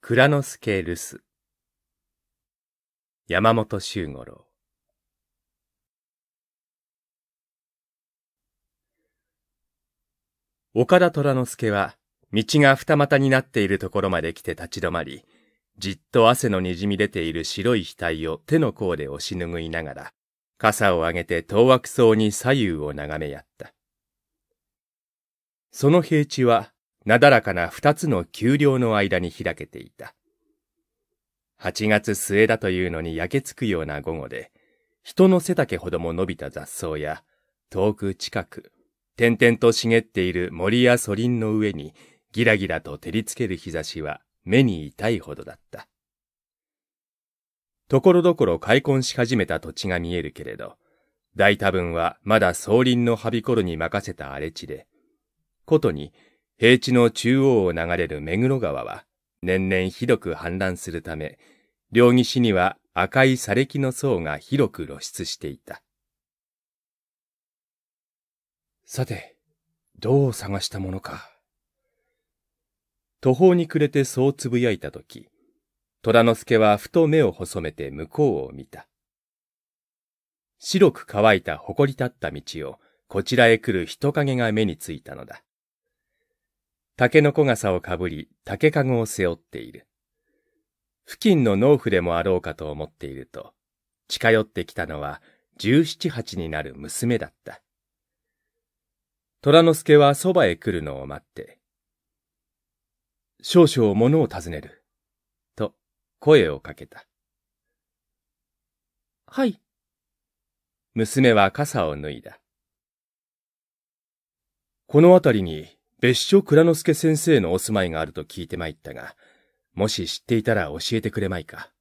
蔵之介留守山本周五郎岡田虎之介は道が二股になっているところまで来て立ち止まり、じっと汗のにじみ出ている白い額を手の甲で押し拭いながら、傘を上げて当惑そうに左右を眺めやった。その平地はなだらかな二つの丘陵の間に開けていた。8月末だというのに焼けつくような午後で、人の背丈ほども伸びた雑草や、遠く近く、点々と茂っている森やソ林の上に、ギラギラと照りつける日差しは目に痛いほどだった。ところどころ開墾し始めた土地が見えるけれど、大多分はまだ草林のはびころに任せた荒れ地で、ことに平地の中央を流れる目黒川は年々ひどく氾濫するため、両岸には赤い砂礫の層が広く露出していた。さて、どう探したものか。途方に暮れてそうつぶやいたとき、虎之助はふと目を細めて向こうを見た。白く乾いた埃り立った道を、こちらへ来る人影が目についたのだ。竹の小傘をかぶり、竹かごを背負っている。付近の農夫でもあろうかと思っていると、近寄ってきたのは、十七八になる娘だった。虎之助はそばへ来るのを待って、少々物を尋ねる、と声をかけた。はい。娘は傘を脱いだ。この辺りに別所倉之助先生のお住まいがあると聞いて参ったが、もし知っていたら教えてくれまいか。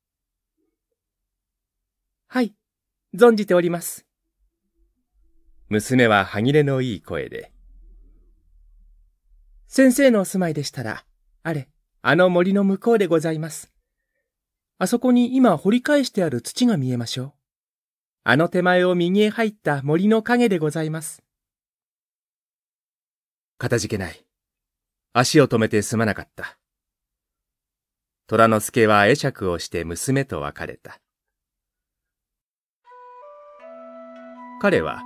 はい、存じております。娘は歯切れのいい声で。先生のお住まいでしたら、あれ、あの森の向こうでございます。あそこに今掘り返してある土が見えましょう。あの手前を右へ入った森の影でございます。かたじけない。足を止めてすまなかった。虎之助は会釈をして娘と別れた。彼は、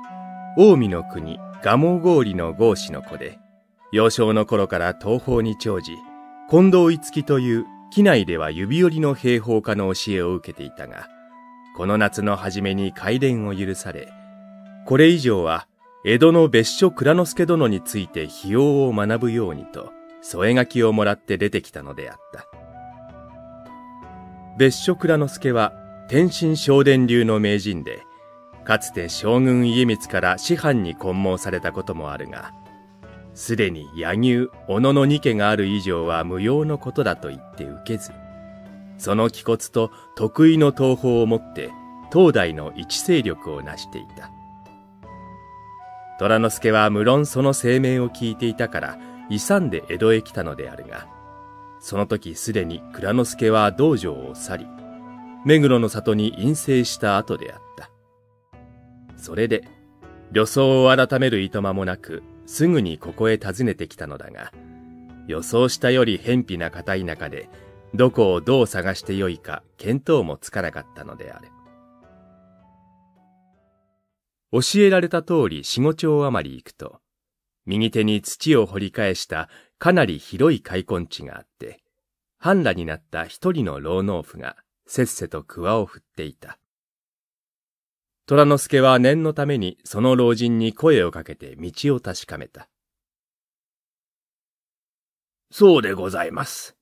近江の国、蒲生郡の郷士の子で、幼少の頃から東方に長寺、近藤五木という機内では指折りの兵法家の教えを受けていたが、この夏の初めに改伝を許され、これ以上は江戸の別所蔵之助殿について費用を学ぶようにと、添え書きをもらって出てきたのであった。別所蔵之助は、天津正伝流の名人で、かつて将軍家光から師範に混問されたこともあるが、すでに柳生、小野の二家がある以上は無用のことだと言って受けず、その気骨と得意の東方をもって、東大の一勢力を成していた。虎之助は無論その声明を聞いていたから、勇んで江戸へ来たのであるが、その時すでに蔵之助は道場を去り、目黒の里に陰性した後であった。それで、旅装を改めるいとまもなく、すぐにここへ訪ねてきたのだが、予想したより偏僻な片田舎で、どこをどう探してよいか見当もつかなかったのである。教えられた通り四五丁余り行くと、右手に土を掘り返したかなり広い開墾地があって、半裸になった一人の老農夫がせっせと桑を振っていた。虎之助は念のためにその老人に声をかけて道を確かめた。そうでございます。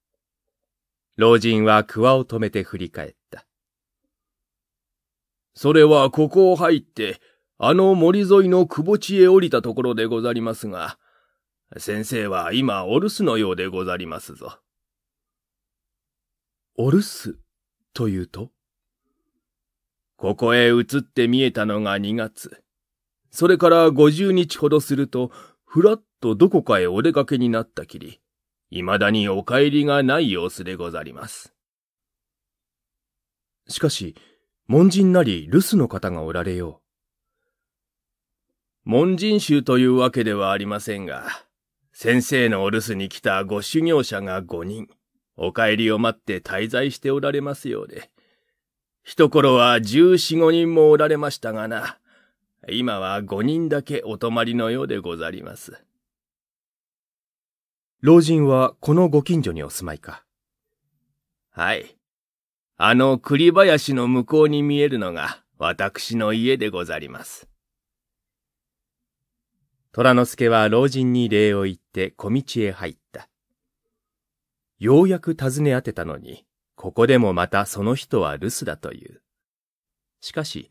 老人は桑を止めて振り返った。それはここを入ってあの森沿いの窪地へ降りたところでござりますが、先生は今お留守のようでござりますぞ。お留守というとここへ移って見えたのが2月。それから50日ほどすると、ふらっとどこかへお出かけになったきり、未だにお帰りがない様子でござります。しかし、門人なり留守の方がおられよう。門人衆というわけではありませんが、先生のお留守に来たご修行者が5人、お帰りを待って滞在しておられますようで。一頃は14、5人もおられましたがな、今は5人だけお泊まりのようでござります。老人はこのご近所にお住まいか。はい。あの栗林の向こうに見えるのが私の家でござります。虎之助は老人に礼を言って小道へ入った。ようやく尋ね当てたのに、ここでもまたその人は留守だという。しかし、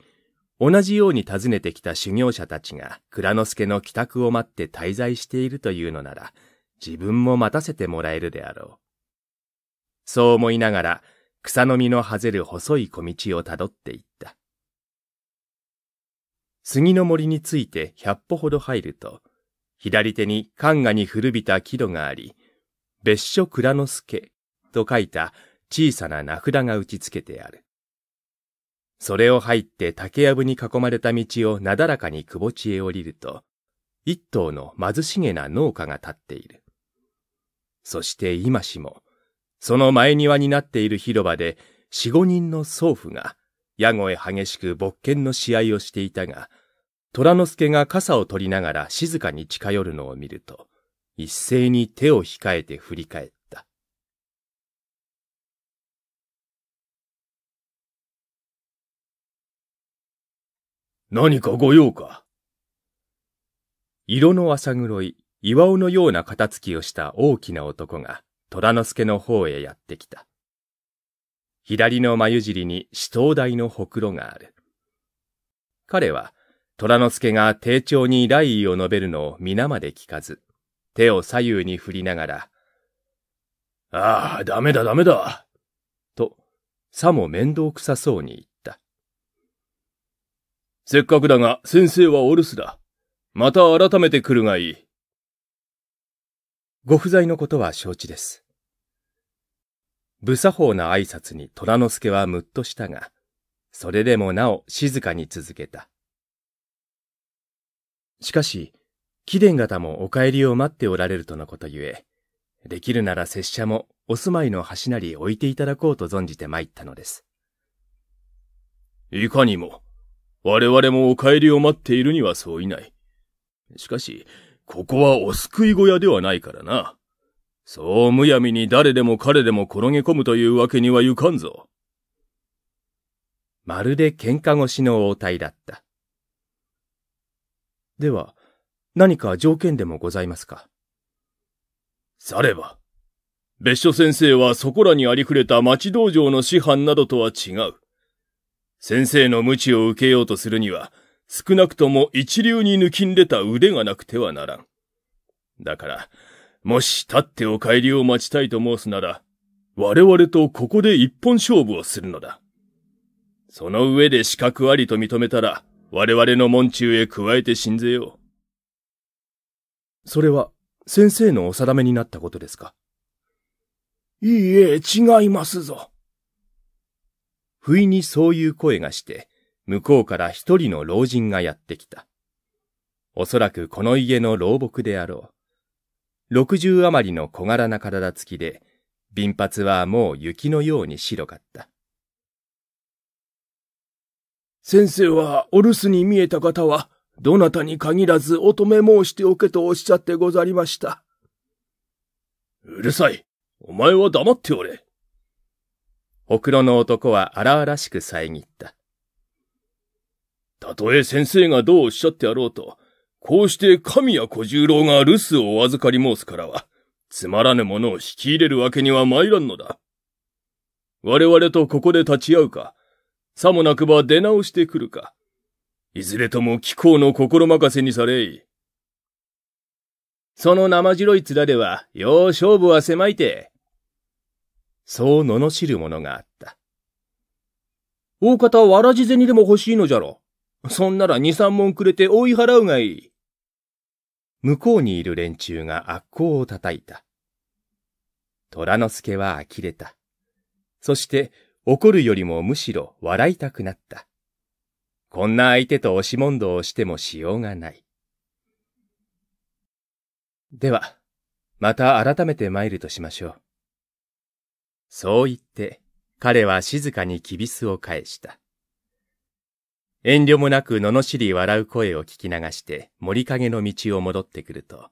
同じように尋ねてきた修行者たちが蔵之助の帰宅を待って滞在しているというのなら、自分も待たせてもらえるであろう。そう思いながら、草の実のはぜる細い小道をたどっていった。杉の森について百歩ほど入ると、左手に漢画に古びた木戸があり、別所蔵之助と書いた小さな名札が打ち付けてある。それを入って竹やぶに囲まれた道をなだらかに窪地へ降りると、一頭の貧しげな農家が立っている。そして今しも、その前庭になっている広場で四五人の僧婦が、屋号へ激しく勃剣の試合をしていたが、虎之助が傘を取りながら静かに近寄るのを見ると、一斉に手を控えて振り返った。何かご用か色の浅黒い、岩尾のような肩つきをした大きな男が、虎之助の方へやってきた。左の眉尻に死闘台のほくろがある。彼は、虎之助が丁重に来意を述べるのを皆まで聞かず、手を左右に振りながら、ああ、ダメだダメだ、と、さも面倒くさそうに言った。せっかくだが先生はお留守だ。また改めて来るがいい。ご不在のことは承知です。無作法な挨拶に虎之助はむっとしたが、それでもなお静かに続けた。しかし、貴殿方もお帰りを待っておられるとのことゆえ、できるなら拙者もお住まいの端なり置いていただこうと存じて参ったのです。いかにも、我々もお帰りを待っているにはそういない。しかし、ここはお救い小屋ではないからな。そうむやみに誰でも彼でも転げ込むというわけにはいかんぞ。まるで喧嘩越しの応対だった。では、何か条件でもございますかされば、別所先生はそこらにありふれた町道場の師範などとは違う。先生の無知を受けようとするには、少なくとも一流に抜きんでた腕がなくてはならん。だから、もし立ってお帰りを待ちたいと申すなら、我々とここで一本勝負をするのだ。その上で資格ありと認めたら、我々の門中へ加えて信ぜよう。それは、先生のお定めになったことですかいいえ、違いますぞ。不意にそういう声がして、向こうから一人の老人がやってきた。おそらくこの家の老木であろう。六十余りの小柄な体つきで、貧髪はもう雪のように白かった。先生はお留守に見えた方は、どなたに限らずお止め申しておけとおっしゃってござりました。うるさい。お前は黙っておれ。ほくろの男は荒々しく遮った。たとえ先生がどうおっしゃってあろうと、こうして神谷小十郎が留守をお預かり申すからは、つまらぬものを引き入れるわけには参らんのだ。我々とここで立ち会うか、さもなくば出直してくるか。いずれとも気候の心任せにされい。その生白い面では、よう勝負は狭いて。そう罵るものがあった。大方わらじ銭でも欲しいのじゃろ。そんなら二三文くれて追い払うがいい。向こうにいる連中が悪行を叩いた。虎之助は呆れた。そして怒るよりもむしろ笑いたくなった。こんな相手と押し問答をしてもしようがない。では、また改めて参るとしましょう。そう言って、彼は静かにキビスを返した。遠慮もなく罵り笑う声を聞き流して森影の道を戻ってくると、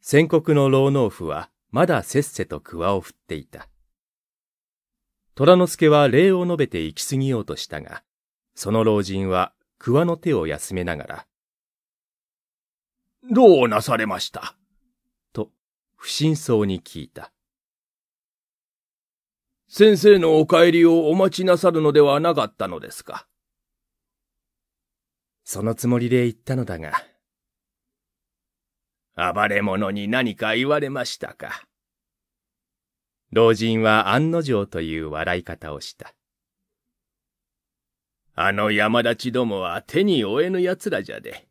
戦国の老農夫はまだせっせと桑を振っていた。虎之助は礼を述べて行き過ぎようとしたが、その老人は桑の手を休めながら、どうなされましたと、不審そうに聞いた。先生のお帰りをお待ちなさるのではなかったのですかそのつもりで言ったのだが。暴れ者に何か言われましたか老人は案の定という笑い方をした。あの山立ちどもは手に負えぬ奴らじゃで。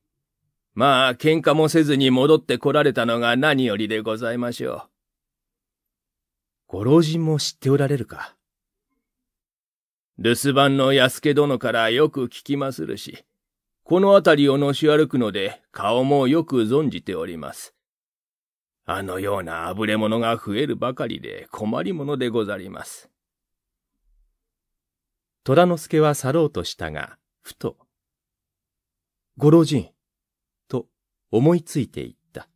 まあ、喧嘩もせずに戻って来られたのが何よりでございましょう。ご老人も知っておられるか。留守番の安家殿からよく聞きまするし、この辺りをのし歩くので顔もよく存じております。あのようなあぶれ者が増えるばかりで困りものでござります。虎之助は去ろうとしたが、ふと、ご老人、と思いついていった。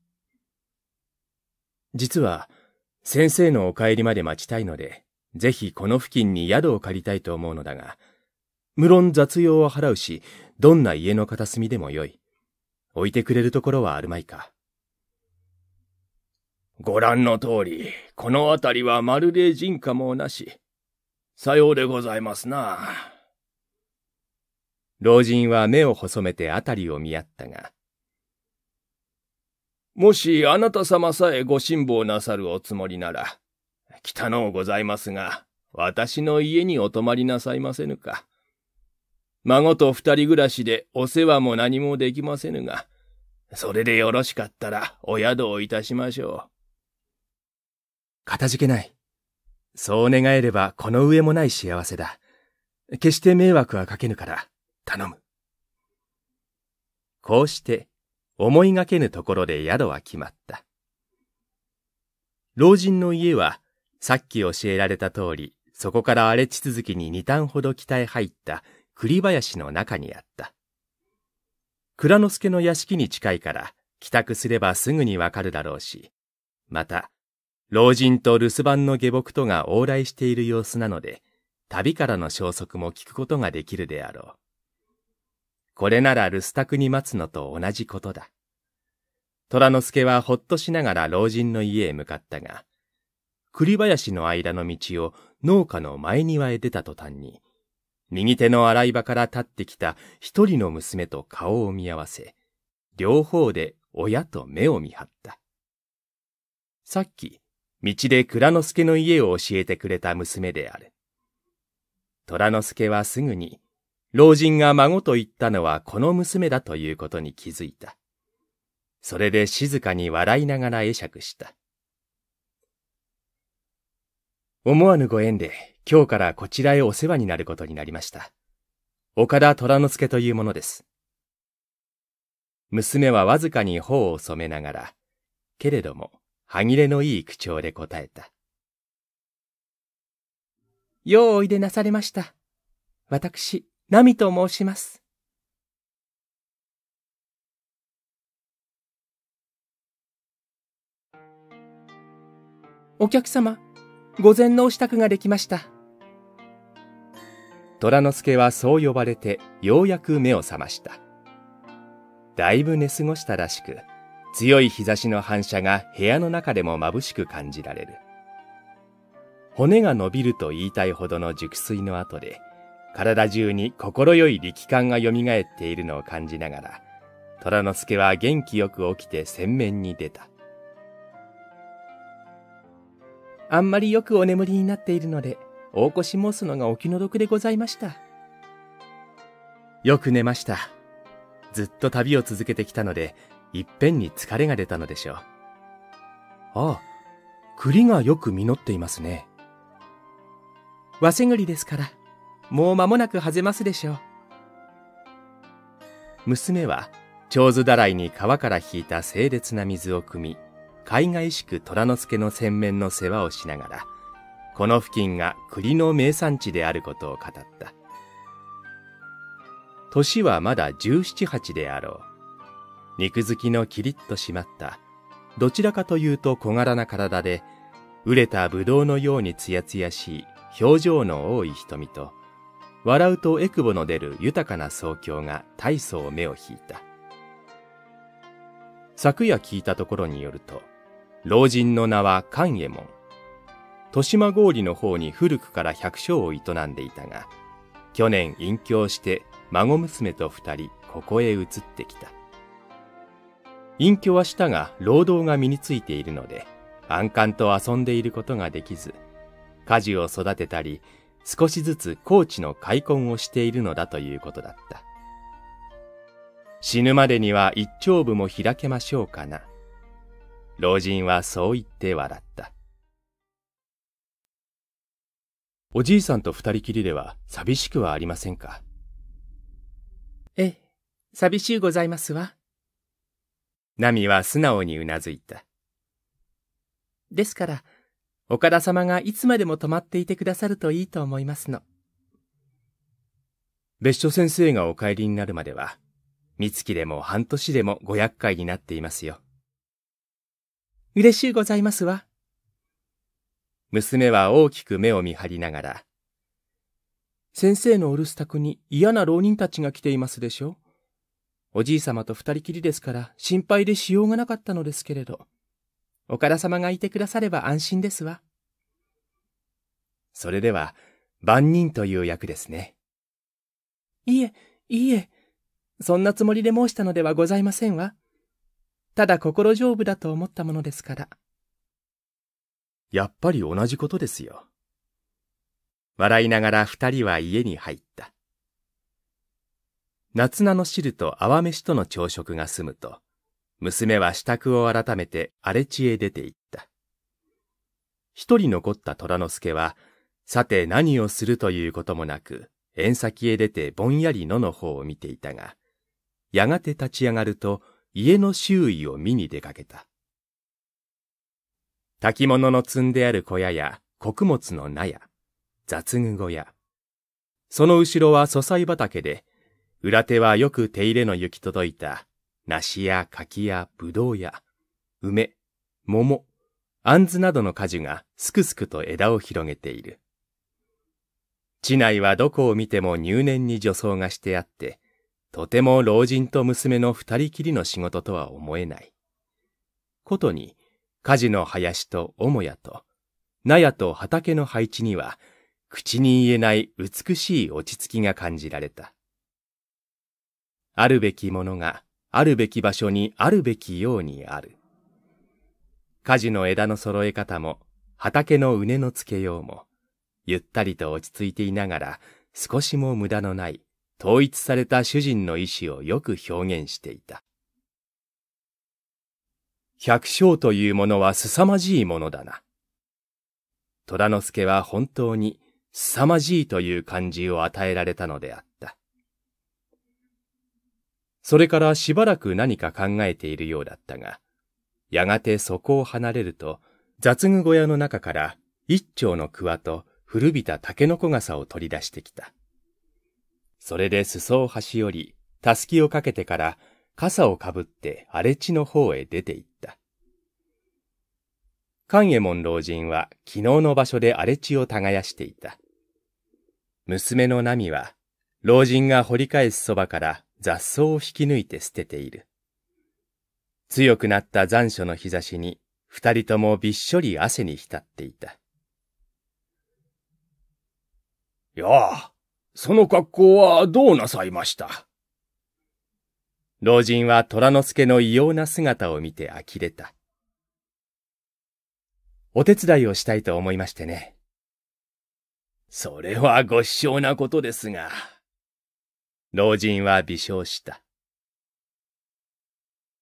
実は、先生のお帰りまで待ちたいので、ぜひこの付近に宿を借りたいと思うのだが、無論雑用を払うし、どんな家の片隅でもよい。置いてくれるところはあるまいか。ご覧の通り、この辺りはまるで人家もなし。さようでございますな。老人は目を細めて辺りを見合ったが、もしあなた様さえご辛抱なさるおつもりなら、北のうございますが、私の家にお泊まりなさいませぬか。孫と二人暮らしでお世話も何もできませぬが、それでよろしかったらお宿をいたしましょう。かたじけない。そう願えればこの上もない幸せだ。決して迷惑はかけぬから、頼む。こうして、思いがけぬところで宿は決まった。老人の家は、さっき教えられた通り、そこから荒れ地続きに二段ほど北へ入った栗林の中にあった。蔵之助の屋敷に近いから、帰宅すればすぐにわかるだろうし、また、老人と留守番の下僕とが往来している様子なので、旅からの消息も聞くことができるであろう。これなら留守宅に待つのと同じことだ。虎之助はほっとしながら老人の家へ向かったが、栗林の間の道を農家の前庭へ出た途端に、右手の洗い場から立ってきた一人の娘と顔を見合わせ、両方で親と目を見張った。さっき、道で蔵之助の家を教えてくれた娘である。虎之助はすぐに、老人が孫と言ったのはこの娘だということに気づいた。それで静かに笑いながら会釈した。思わぬご縁で、今日からこちらへお世話になることになりました。岡田虎之助というものです。娘はわずかに頬を染めながら、けれども、歯切れのいい口調で答えた。ようおいでなされました。私、ナミと申します。お客様、御前のお支度ができました。虎之助はそう呼ばれてようやく目を覚ました。だいぶ寝過ごしたらしく、強い日差しの反射が部屋の中でも眩しく感じられる。骨が伸びると言いたいほどの熟睡の後で、体中に心よい力感が蘇っているのを感じながら、虎之助は元気よく起きて洗面に出た。あんまりよくお眠りになっているので、大腰申すのがお気の毒でございました。よく寝ました。ずっと旅を続けてきたので、いっぺんに疲れが出たのでしょう。ああ、栗がよく実っていますね。わせ栗ですから、もう間もなくはぜますでしょう。娘は、長寿だらいに川から引いた清冽な水を汲み、海外しく虎之助の洗面の世話をしながら、この付近が栗の名産地であることを語った。年はまだ十七八であろう。肉付きのキリッと締まった、どちらかというと小柄な体で、熟れたブドウのようにツヤツヤしい表情の多い瞳と、笑うとえくぼの出る豊かな宗教が大層目を引いた。昨夜聞いたところによると、老人の名は勘右衛門。豊島郡の方に古くから百姓を営んでいたが、去年隠居して孫娘と二人ここへ移ってきた。隠居はしたが労働が身についているので、安官と遊んでいることができず、家事を育てたり、少しずつ高知の開墾をしているのだということだった。死ぬまでには一丁部も開けましょうかな。老人はそう言って笑った。おじいさんと二人きりでは寂しくはありませんかええ、寂しゅうございますわ。ナミは素直にうなずいた。ですから、岡田様がいつまでも泊まっていてくださるといいと思いますの。別所先生がお帰りになるまでは、三月でも半年でもご厄介になっていますよ。嬉しいございますわ。娘は大きく目を見張りながら、先生のお留守宅に嫌な浪人たちが来ていますでしょうおじい様と二人きりですから心配でしようがなかったのですけれど、岡田様がいてくだされば安心ですわ。それでは、万人という役ですね。いえ、いいえ、そんなつもりで申したのではございませんわ。ただ心丈夫だと思ったものですから。やっぱり同じことですよ。笑いながら二人は家に入った。夏菜の汁と泡飯との朝食が済むと、娘は支度を改めて荒れ地へ出て行った。一人残った虎之助は、さて何をするということもなく、縁先へ出てぼんやり野の方を見ていたが、やがて立ち上がると家の周囲を見に出かけた。炊物の積んである小屋や穀物の納屋、雑具小屋。その後ろは素材畑で裏手はよく手入れの行き届いた、梨や柿やぶどうや、梅、桃、杏ずなどの果樹がすくすくと枝を広げている。地内はどこを見ても入念に除草がしてあって、とても老人と娘の二人きりの仕事とは思えない。ことに、火事の林と母屋と、納屋と畑の配置には、口に言えない美しい落ち着きが感じられた。あるべきものが、あるべき場所にあるべきようにある。火事の枝の揃え方も、畑の畝の付けようも、ゆったりと落ち着いていながら、少しも無駄のない、統一された主人の意志をよく表現していた。百姓というものは凄まじいものだな。虎之助は本当に、凄まじいという漢字を与えられたのであった。それからしばらく何か考えているようだったが、やがてそこを離れると、雑具小屋の中から一丁の桑と古びた竹の子傘を取り出してきた。それで裾を端折り、たすきをかけてから傘をかぶって荒れ地の方へ出て行った。勘右衛門老人は昨日の場所で荒れ地を耕していた。娘のナミは、老人が掘り返すそばから雑草を引き抜いて捨てている。強くなった残暑の日差しに、二人ともびっしょり汗に浸っていた。やあ、その格好はどうなさいました。老人は虎之助の異様な姿を見て呆れた。お手伝いをしたいと思いましてね。それはご視聴なことですが。老人は微笑した。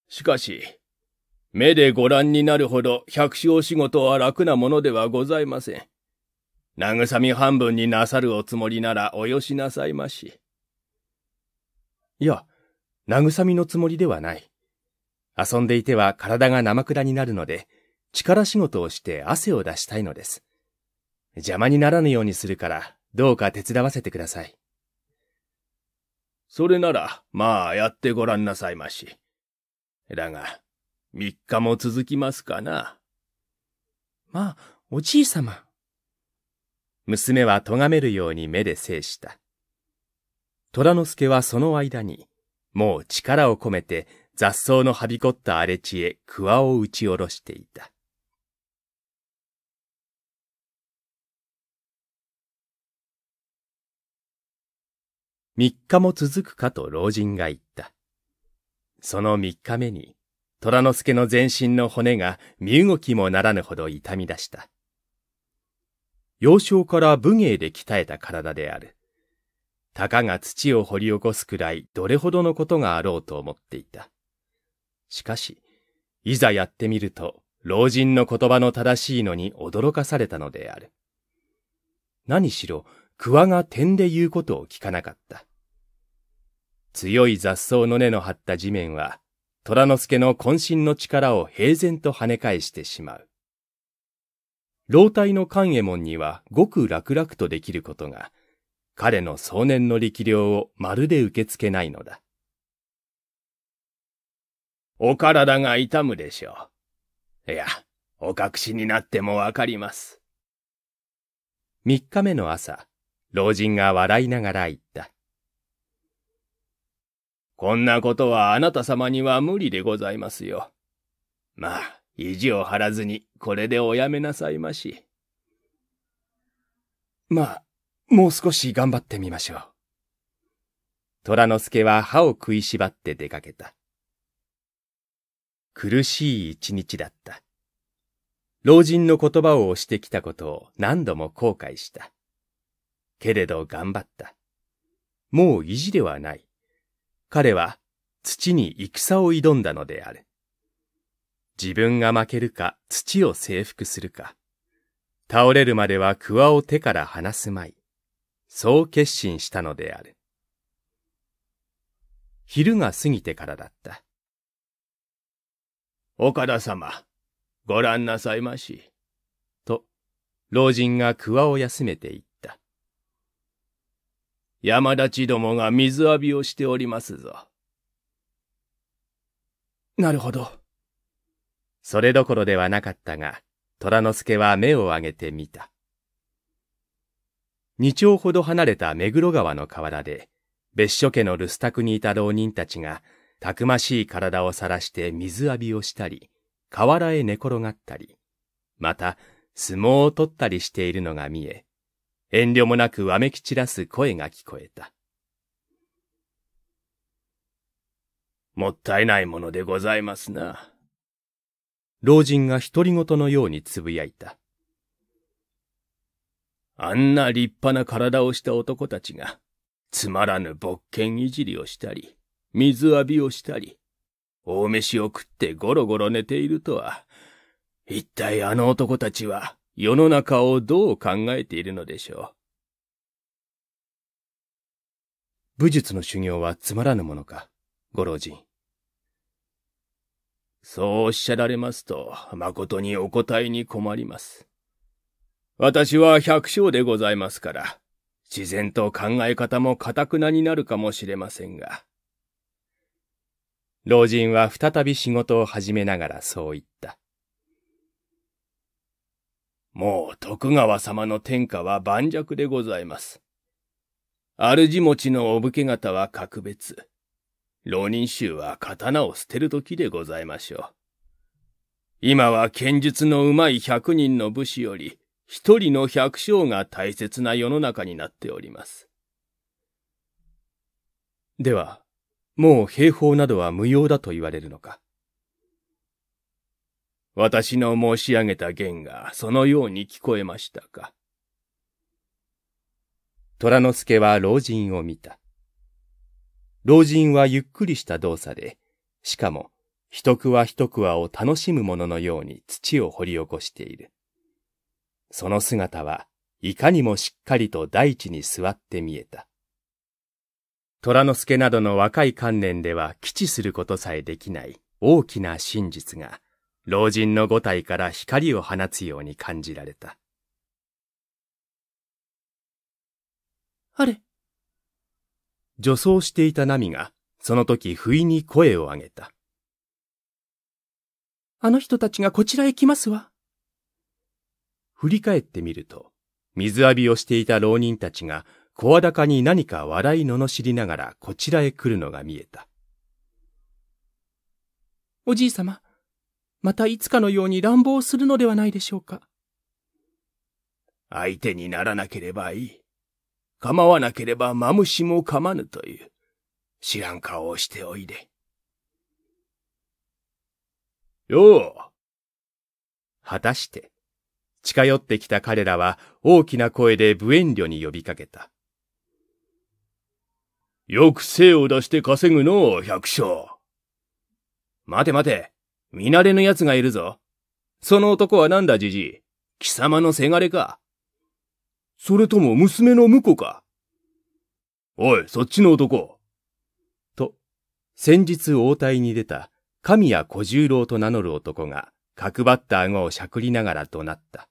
しかし、目でご覧になるほど百姓仕事は楽なものではございません。慰み半分になさるおつもりならおよしなさいまし。いや、慰みのつもりではない。遊んでいては体が生倉になるので、力仕事をして汗を出したいのです。邪魔にならぬようにするから、どうか手伝わせてください。それなら、まあやってごらんなさいまし。だが、三日も続きますかな。まあ、おじい様、娘は咎めるように目で制した。虎之助はその間に、もう力を込めて雑草のはびこった荒れ地へ桑を打ち下ろしていた。三日も続くかと老人が言った。その三日目に、虎之助の全身の骨が身動きもならぬほど痛み出した。幼少から武芸で鍛えた体である。たかが土を掘り起こすくらいどれほどのことがあろうと思っていた。しかし、いざやってみると、老人の言葉の正しいのに驚かされたのである。何しろ、ワが点で言うことを聞かなかった。強い雑草の根の張った地面は、虎之助の渾身の力を平然と跳ね返してしまう。老体の勘右衛門にはごく楽々とできることが、彼の壮年の力量をまるで受け付けないのだ。お体が痛むでしょう。いや、お隠しになってもわかります。三日目の朝、老人が笑いながら言った。こんなことはあなた様には無理でございますよ。まあ、意地を張らずに、これでおやめなさいまし。まあ、もう少し頑張ってみましょう。虎之助は歯を食いしばって出かけた。苦しい一日だった。老人の言葉を押してきたことを何度も後悔した。けれど頑張った。もう意地ではない。彼は土に戦を挑んだのである。自分が負けるか土を征服するか。倒れるまでは桑を手から離すまい。そう決心したのである。昼が過ぎてからだった。岡田様、ご覧なさいまし。と、老人が桑を休めていた。山田ちどもが水浴びをしておりますぞ。なるほど。それどころではなかったが、虎之助は目を上げてみた。二丁ほど離れた目黒川の河原で、別所家の留守宅にいた浪人たちが、たくましい体をさらして水浴びをしたり、河原へ寝転がったり、また、相撲を取ったりしているのが見え、遠慮もなくわめき散らす声が聞こえた。もったいないものでございますな。老人が独り言のようにつぶやいた。あんな立派な体をした男たちが、つまらぬ勃剣いじりをしたり、水浴びをしたり、大飯を食ってゴロゴロ寝ているとは、一体あの男たちは世の中をどう考えているのでしょう。武術の修行はつまらぬものか、ご老人。そうおっしゃられますと、誠にお答えに困ります。私は百姓でございますから、自然と考え方もかくなになるかもしれませんが。老人は再び仕事を始めながらそう言った。もう徳川様の天下は盤石でございます。主持ちのお武家方は格別。浪人衆は刀を捨てる時でございましょう。今は剣術の上手い百人の武士より、一人の百姓が大切な世の中になっております。では、もう兵法などは無用だと言われるのか私の申し上げた言がそのように聞こえましたか。虎之助は老人を見た。老人はゆっくりした動作で、しかも一桑、一桑を楽しむもののように土を掘り起こしている。その姿はいかにもしっかりと大地に座って見えた。虎之助などの若い観念では基地することさえできない大きな真実が老人の五体から光を放つように感じられた。あれ女装していたナミが、その時不意に声を上げた。あの人たちがこちらへ来ますわ。振り返ってみると、水浴びをしていた浪人たちが、声高に何か笑い罵りながらこちらへ来るのが見えた。おじい様、またいつかのように乱暴するのではないでしょうか。相手にならなければいい。構わなければマムシも噛まぬという、知らん顔をしておいで。よう。果たして、近寄ってきた彼らは大きな声で無遠慮に呼びかけた。よく精を出して稼ぐの、百姓。待て待て。見慣れぬ奴がいるぞ。その男は何だ、じじい。貴様のせがれか。それとも娘の婿か。おい、そっちの男。と、先日応対に出た神谷小十郎と名乗る男が角張った顎をしゃくりながら怒鳴った。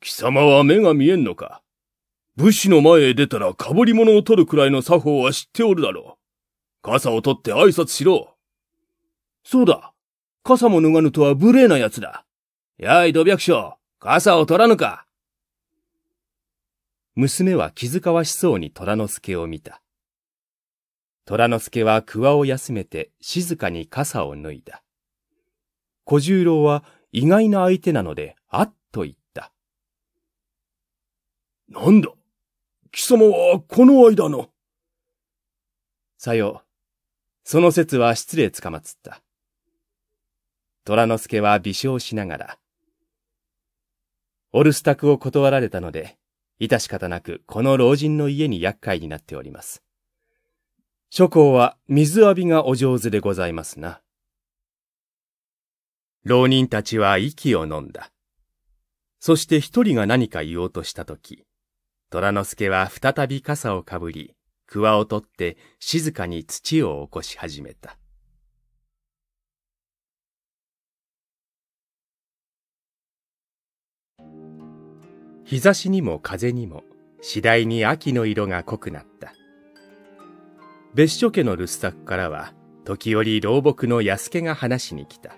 貴様は目が見えんのか武士の前へ出たら被り物を取るくらいの作法は知っておるだろう。傘を取って挨拶しろ。そうだ。傘も脱がぬとは無礼な奴だ。やい、土白書、傘を取らぬか。娘は気遣わしそうに虎之助を見た。虎之助は桑を休めて静かに傘を脱いだ。小十郎は意外な相手なので、あっと言った。なんだ貴様はこの間の。さよ、その説は失礼つかまつった。虎之助は微笑しながら、おスタクを断られたので、致し方なくこの老人の家に厄介になっております。諸侯は水浴びがお上手でございますな。浪人たちは息を飲んだ。そして一人が何か言おうとしたとき、虎之助は再び傘をかぶり、桑を取って静かに土を起こし始めた。日差しにも風にも次第に秋の色が濃くなった。別所家の留守宅からは時折老木の安家が話しに来た。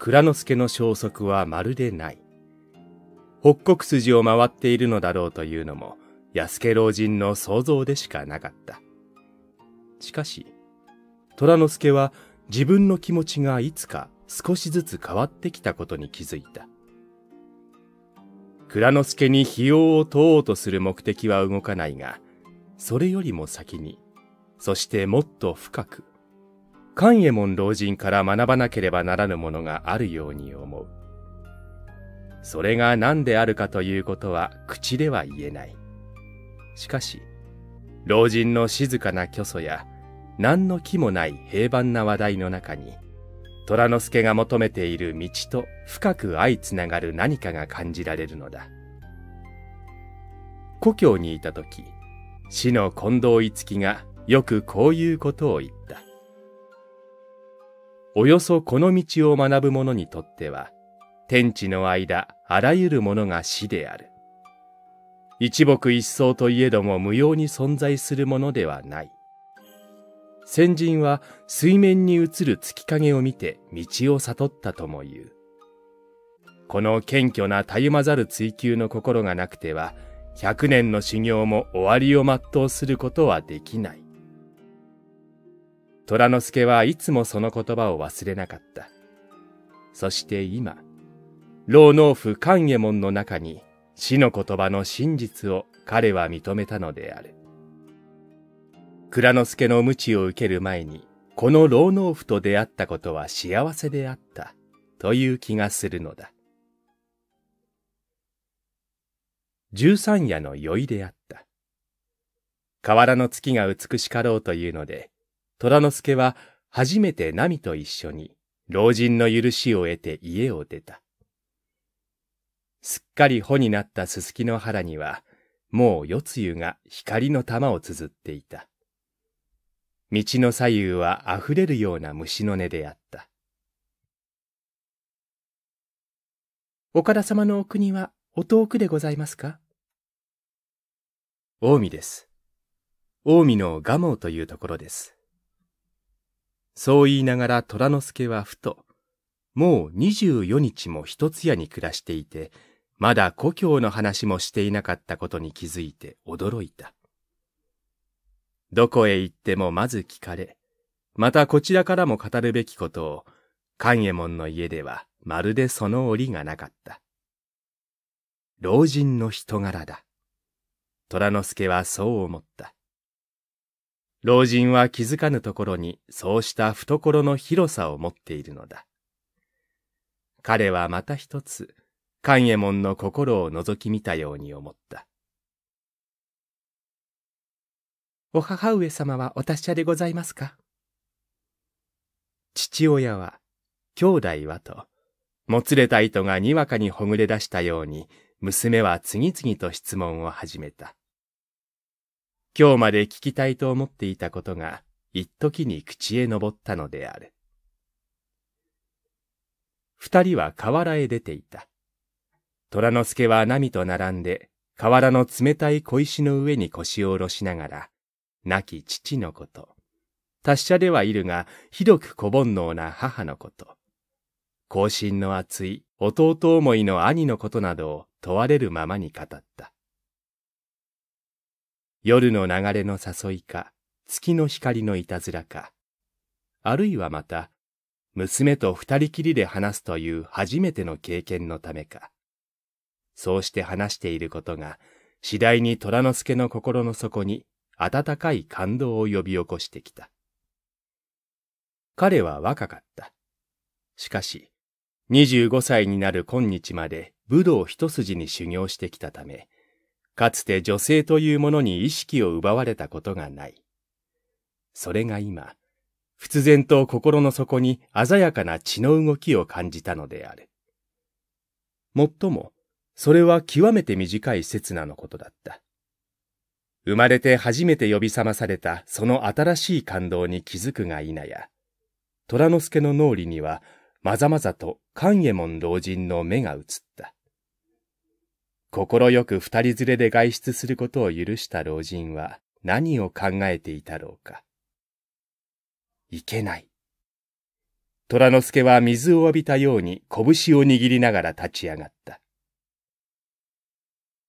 蔵之介の消息はまるでない。北国筋を回っているのだろうというのも安家老人の想像でしかなかった。しかし、虎之助は自分の気持ちがいつか少しずつ変わってきたことに気づいた。蔵之助に費用を問おうとする目的は動かないが、それよりも先に、そしてもっと深く、勘右衛門老人から学ばなければならぬものがあるように思う。それが何であるかということは口では言えない。しかし、老人の静かな虚祖や、何の気もない平凡な話題の中に、虎之助が求めている道と深く相つながる何かが感じられるのだ。故郷にいた時、死の近藤五木がよくこういうことを言った。およそこの道を学ぶ者にとっては、天地の間、あらゆるものが死である。一木一草といえども無用に存在するものではない。先人は水面に映る月影を見て道を悟ったとも言う。この謙虚なたゆまざる追求の心がなくては、百年の修行も終わりを全うすることはできない。虎之助はいつもその言葉を忘れなかった。そして今、老農夫勘右衛門の中に死の言葉の真実を彼は認めたのである。蔵之助の無知を受ける前に、この老農夫と出会ったことは幸せであった、という気がするのだ。十三夜の酔いであった。河原の月が美しかろうというので、虎之助は初めて奈美と一緒に老人の許しを得て家を出た。すっかり穂になったすすきの腹には、もう夜露が光の玉を綴っていた。道の左右はあふれるような虫の音であった。岡田様のお国はお遠くでございますか近江です。近江の蒲生というところです。そう言いながら虎之助はふと、もう二十四日も一つ屋に暮らしていて、まだ故郷の話もしていなかったことに気づいて驚いた。どこへ行ってもまず聞かれ、またこちらからも語るべきことを、勘右衛門の家ではまるでその折がなかった。老人の人柄だ。虎之助はそう思った。老人は気づかぬところにそうした懐の広さを持っているのだ。彼はまた一つ、勘右衛門の心を覗き見たように思った。お母上様はお達者でございますか父親は、兄弟はと、もつれた糸がにわかにほぐれ出したように、娘は次々と質問を始めた。今日まで聞きたいと思っていたことが、一時に口へ上ったのである。二人は河原へ出ていた。虎之助は波と並んで、河原の冷たい小石の上に腰を下ろしながら、亡き父のこと。達者ではいるが、ひどく小煩悩な母のこと。後進の熱い弟思いの兄のことなどを問われるままに語った。夜の流れの誘いか、月の光のいたずらか、あるいはまた、娘と二人きりで話すという初めての経験のためか。そうして話していることが、次第に虎之助の心の底に温かい感動を呼び起こしてきた。彼は若かった。しかし、25歳になる今日まで武道一筋に修行してきたため、かつて女性というものに意識を奪われたことがない。それが今、仏然と心の底に鮮やかな血の動きを感じたのである。もっとも、それは極めて短い刹那のことだった。生まれて初めて呼び覚まされたその新しい感動に気づくが否や、虎之助の脳裏には、まざまざと勘右衛門老人の目が映った。心よく二人連れで外出することを許した老人は何を考えていたろうか。いけない。虎之助は水を浴びたように拳を握りながら立ち上がった。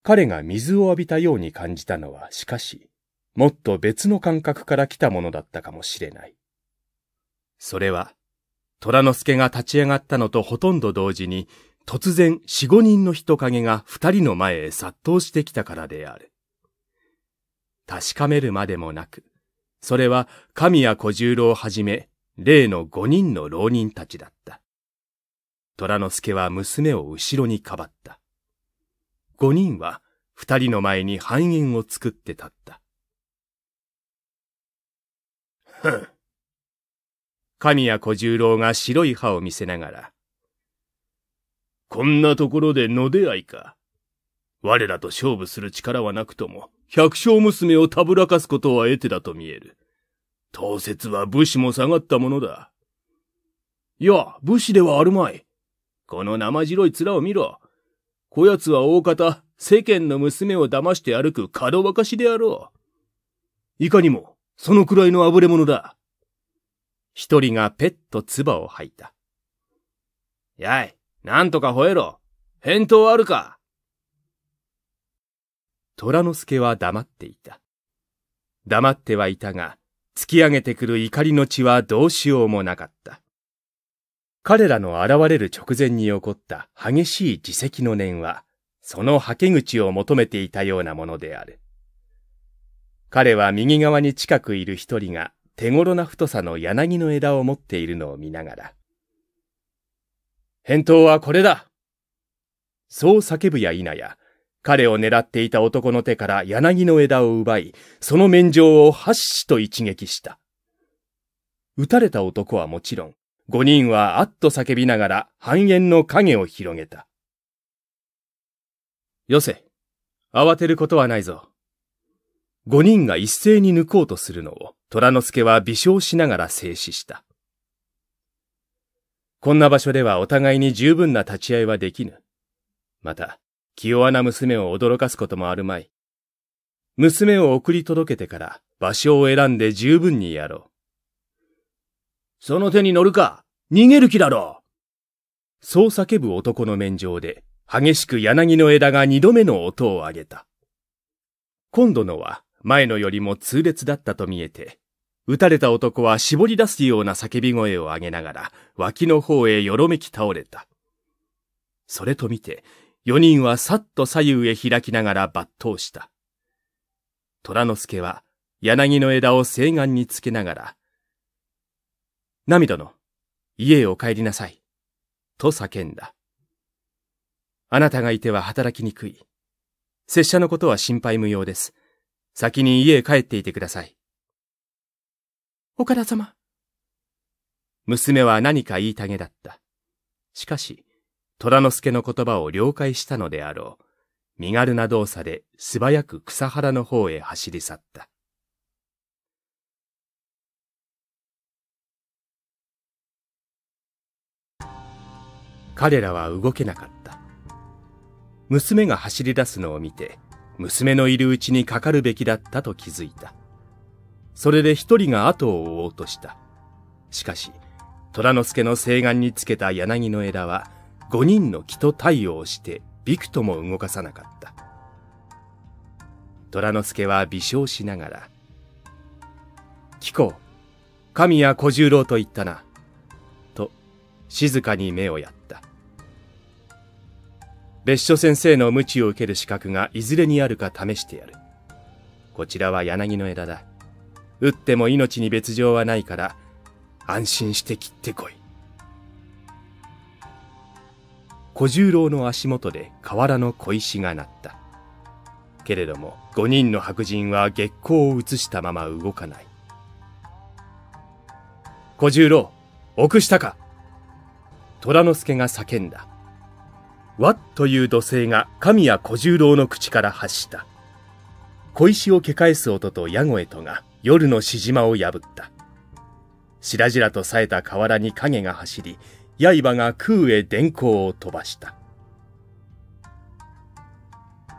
彼が水を浴びたように感じたのは、しかし、もっと別の感覚から来たものだったかもしれない。それは、虎之助が立ち上がったのとほとんど同時に、突然四五人の人影が二人の前へ殺到してきたからである。確かめるまでもなく、それは神谷小十郎をはじめ、例の五人の浪人たちだった。虎之助は娘を後ろにかばった。5人は2人の前に半円を作って立った。ふん。神谷小十郎が白い歯を見せながら、こんなところでの出会いか。我らと勝負する力はなくとも、百姓娘をたぶらかすことは得手だと見える。当節は武士も下がったものだ。いや、武士ではあるまい。この生白い面を見ろ。こやつは大方、世間の娘を騙して歩く角ばかしであろう。いかにも、そのくらいのあぶれ者だ。一人がペッと唾を吐いた。やい、なんとか吠えろ。返答あるか。虎之助は黙っていた。黙ってはいたが、突き上げてくる怒りの血はどうしようもなかった。彼らの現れる直前に起こった激しい自責の念は、そのはけ口を求めていたようなものである。彼は右側に近くいる一人が手頃な太さの柳の枝を持っているのを見ながら、返答はこれだそう叫ぶや否や、彼を狙っていた男の手から柳の枝を奪い、その面上をはっしと一撃した。撃たれた男はもちろん、五人はあっと叫びながら半円の影を広げた。よせ、慌てることはないぞ。五人が一斉に抜こうとするのを、虎之助は微笑しながら静止した。こんな場所ではお互いに十分な立ち会いはできぬ。また、清和な娘を驚かすこともあるまい。娘を送り届けてから場所を選んで十分にやろう。その手に乗るか逃げる気だろそう叫ぶ男の面上で、激しく柳の枝が二度目の音を上げた。今度のは前のよりも痛烈だったと見えて、撃たれた男は絞り出すような叫び声を上げながら、脇の方へよろめき倒れた。それと見て、四人はさっと左右へ開きながら抜刀した。虎之助は、柳の枝を西岸につけながら、ナミ殿、家へお帰りなさい。と叫んだ。あなたがいては働きにくい。拙者のことは心配無用です。先に家へ帰っていてください。岡田様。娘は何か言いたげだった。しかし、虎之助の言葉を了解したのであろう。身軽な動作で素早く草原の方へ走り去った。彼らは動けなかった。娘が走り出すのを見て、娘のいるうちにかかるべきだったと気づいた。それで一人が後を追おうとした。しかし、虎之助の西岸につけた柳の枝は、五人の木と対応してびくとも動かさなかった。虎之助は微笑しながら、貴公、神谷小十郎と言ったな、と、静かに目をやった。別所先生の無知を受ける資格がいずれにあるか試してやる。こちらは柳の枝だ。打っても命に別状はないから、安心して切ってこい。小十郎の足元で河原の小石が鳴った。けれども、五人の白人は月光を移したまま動かない。小十郎、臆したか虎之助が叫んだ。わっという土星が神谷小十郎の口から発した。小石をけ返す音と矢へとが夜のしじまを破った。しらじらと冴えた河原に影が走り、刃が空へ電光を飛ばした。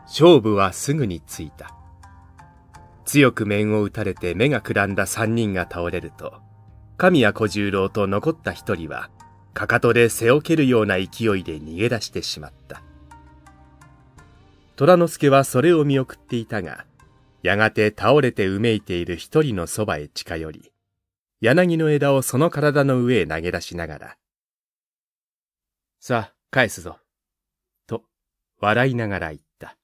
勝負はすぐについた。強く面を打たれて目がくらんだ三人が倒れると、神谷小十郎と残った一人はかかとで背を蹴るような勢いで逃げ出してしまった。虎之助はそれを見送っていたが、やがて倒れてうめいている一人のそばへ近寄り、柳の枝をその体の上へ投げ出しながら、さあ、返すぞ。と、笑いながら言った。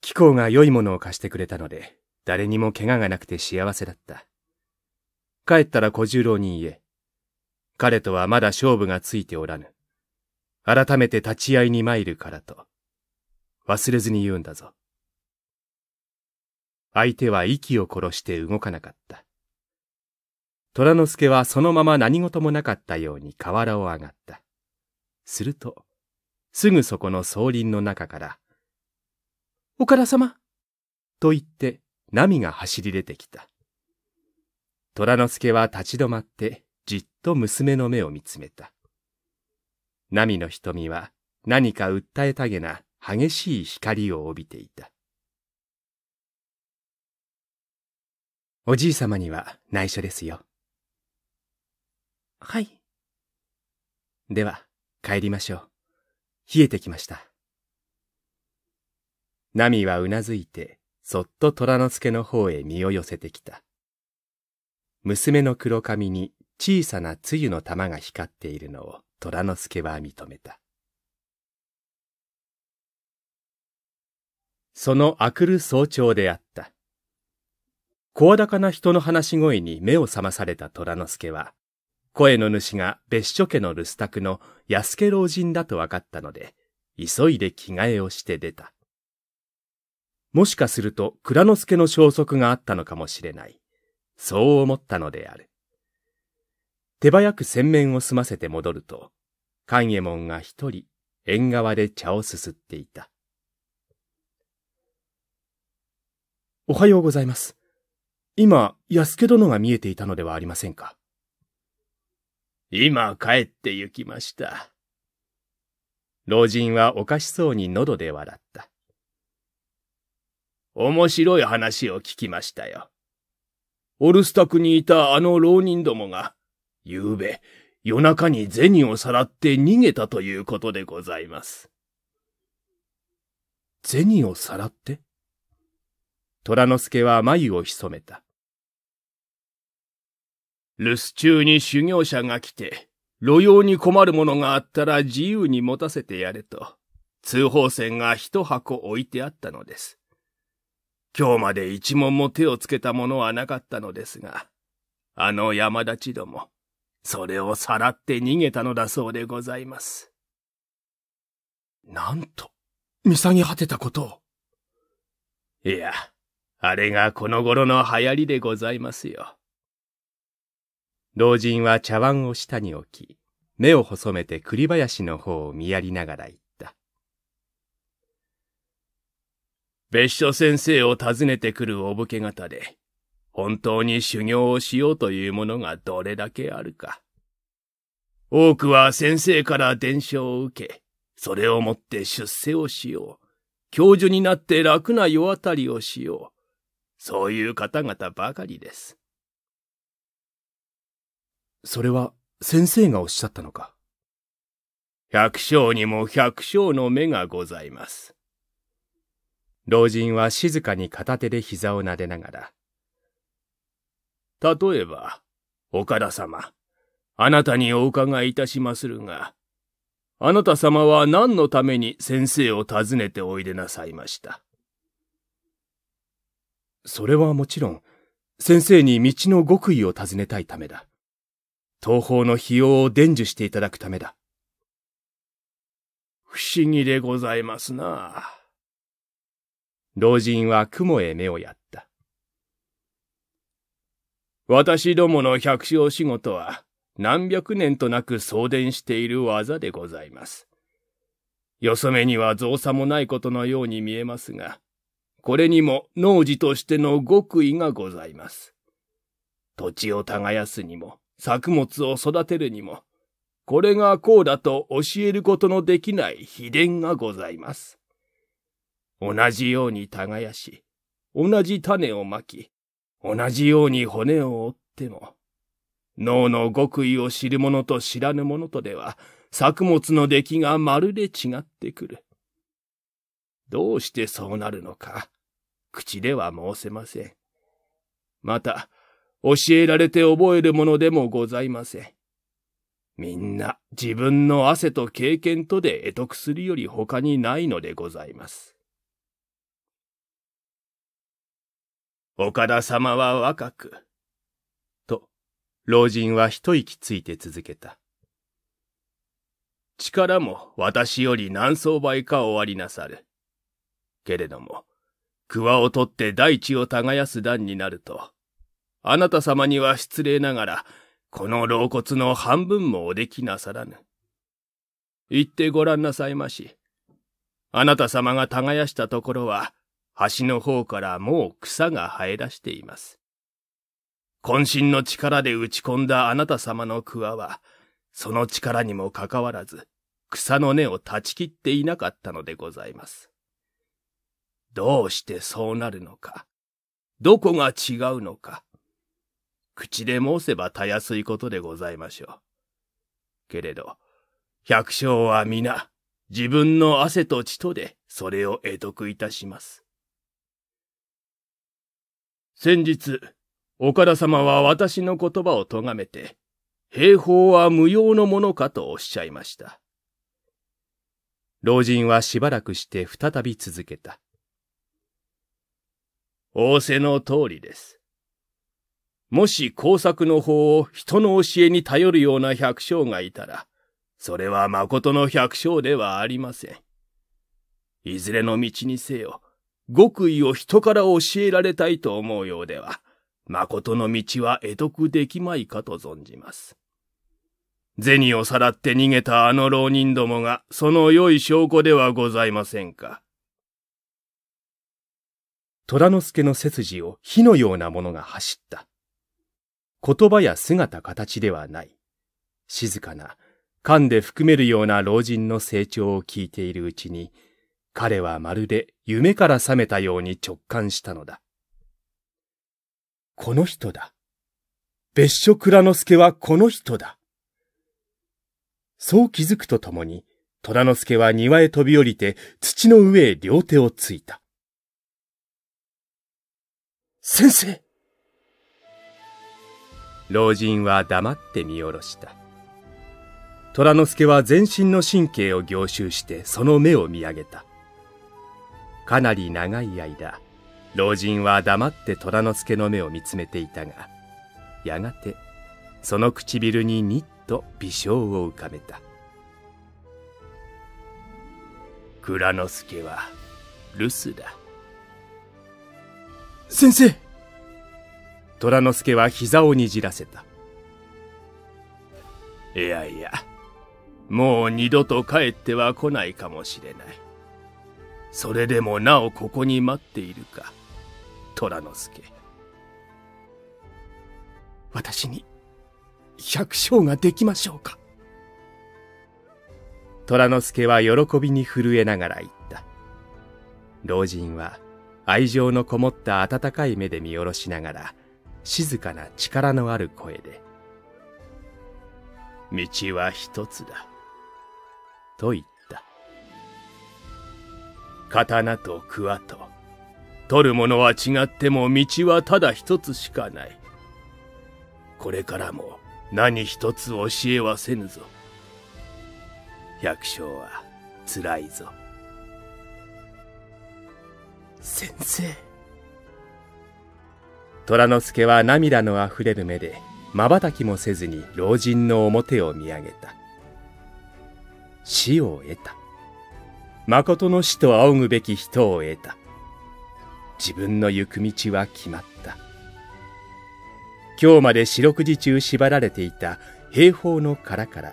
気候が良いものを貸してくれたので、誰にも怪我がなくて幸せだった。帰ったら小十郎に言え。彼とはまだ勝負がついておらぬ。改めて立ち会いに参るからと。忘れずに言うんだぞ。相手は息を殺して動かなかった。虎之助はそのまま何事もなかったように河原を上がった。すると、すぐそこの草林の中から、おから様と言って、波が走り出てきた。虎之助は立ち止まって、じっと娘の目を見つめた。ナミの瞳は何か訴えたげな激しい光を帯びていた。おじい様には内緒ですよ。はい。では、帰りましょう。冷えてきました。ナミはうなずいて、そっと虎之助の方へ身を寄せてきた。娘の黒髪に小さな露の玉が光っているのを虎之助は認めた。その明くる早朝であった。声高な人の話し声に目を覚まされた虎之助は、声の主が別所家の留守宅の安家老人だと分かったので、急いで着替えをして出た。もしかすると蔵之助の消息があったのかもしれない。そう思ったのである。手早く洗面を済ませて戻ると、勘右衛門が一人、縁側で茶をすすっていた。おはようございます。今、安家殿が見えていたのではありませんか今帰って行きました。老人はおかしそうに喉で笑った。面白い話を聞きましたよ。オルスタクにいたあの浪人どもが、夕べ、夜中に銭をさらって逃げたということでございます。銭をさらって虎之助は眉を潜めた。留守中に修行者が来て、路用に困るものがあったら自由に持たせてやれと、通報船が一箱置いてあったのです。今日まで一文も手をつけたものはなかったのですが、あの山立ちども、それをさらって逃げたのだそうでございます。なんと、見下げ果てたことを。いや、あれがこの頃の流行りでございますよ。老人は茶碗を下に置き、目を細めて栗林の方を見やりながら言った。別所先生を訪ねてくるお武家方で、本当に修行をしようというものがどれだけあるか。多くは先生から伝承を受け、それをもって出世をしよう。教授になって楽な世渡りをしよう。そういう方々ばかりです。それは先生がおっしゃったのか。百姓にも百姓の目がございます。老人は静かに片手で膝を撫でながら、例えば、岡田様、あなたにお伺いいたしまするが、あなた様は何のために先生を訪ねておいでなさいました。それはもちろん、先生に道の極意を尋ねたいためだ。東方の費用を伝授していただくためだ。不思議でございますな。老人は雲へ目をやった。私どもの百姓仕事は、何百年となく送電している技でございます。よそめには造作もないことのように見えますが、これにも農事としての極意がございます。土地を耕すにも、作物を育てるにも、これがこうだと教えることのできない秘伝がございます。同じように耕し、同じ種をまき、同じように骨を折っても、脳の極意を知る者と知らぬ者とでは、作物の出来がまるで違ってくる。どうしてそうなるのか、口では申せません。また、教えられて覚えるものでもございません。みんな自分の汗と経験とで得得するより他にないのでございます。岡田様は若く。と、老人は一息ついて続けた。力も私より何層倍か終ありなさる。けれども、桑を取って大地を耕す段になると、あなた様には失礼ながら、この老骨の半分もおできなさらぬ。言ってごらんなさいまし。あなた様が耕したところは、橋の方からもう草が生え出しています。渾身の力で打ち込んだあなた様の桑は、その力にもかかわらず、草の根を断ち切っていなかったのでございます。どうしてそうなるのか、どこが違うのか、口で申せばたやすいことでございましょう。けれど、百姓は皆、自分の汗と血とでそれを得得いたします。先日、岡田様は私の言葉を咎めて、兵法は無用のものかとおっしゃいました。老人はしばらくして再び続けた。仰せの通りです。もし工作の法を人の教えに頼るような百姓がいたら、それは誠の百姓ではありません。いずれの道にせよ、極意を人から教えられたいと思うようでは、誠の道は得得できまいかと存じます。銭をさらって逃げたあの浪人どもが、その良い証拠ではございませんか。虎之助の背筋を火のようなものが走った。言葉や姿形ではない。静かな、噛んで含めるような老人の成長を聞いているうちに、彼はまるで夢から覚めたように直感したのだ。この人だ。別所倉之助はこの人だ。そう気づくとともに、虎之助は庭へ飛び降りて土の上へ両手をついた。先生老人は黙って見下ろした。虎之助は全身の神経を凝集してその目を見上げた。かなり長い間老人は黙って虎之助の目を見つめていたがやがてその唇にニッと微笑を浮かべた蔵之助は留守だ先生虎之助は膝をにじらせたいやいやもう二度と帰っては来ないかもしれないそれでもなおここに待っているか虎之助私に百姓ができましょうか虎之助は喜びに震えながら言った老人は愛情のこもった温かい目で見下ろしながら静かな力のある声で「道は一つだ」と言っ刀と桑と取るものは違っても道はただ一つしかないこれからも何一つ教えはせぬぞ百姓は辛いぞ先生虎之助は涙のあふれる目で瞬きもせずに老人の表を見上げた死を得た誠の死と仰ぐべき人を得た。自分の行く道は決まった。今日まで四六時中縛られていた兵法の殻から、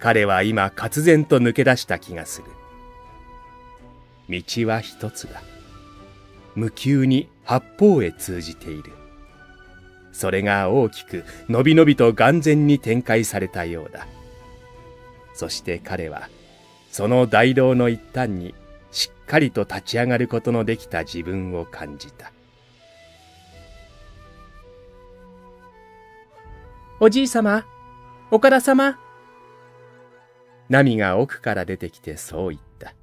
彼は今活然と抜け出した気がする。道は一つだ。無窮に八方へ通じている。それが大きく、のびのびと眼前に展開されたようだ。そして彼は、その大道の一端にしっかりと立ち上がることのできた自分を感じた。おじい様、岡田様。波が奥から出てきてそう言った。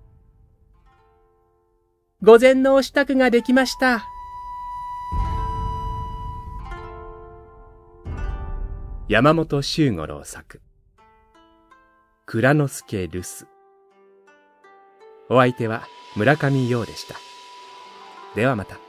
御前のお支度ができました。山本周五郎作。蔵之助留守。お相手は村上陽でした。ではまた。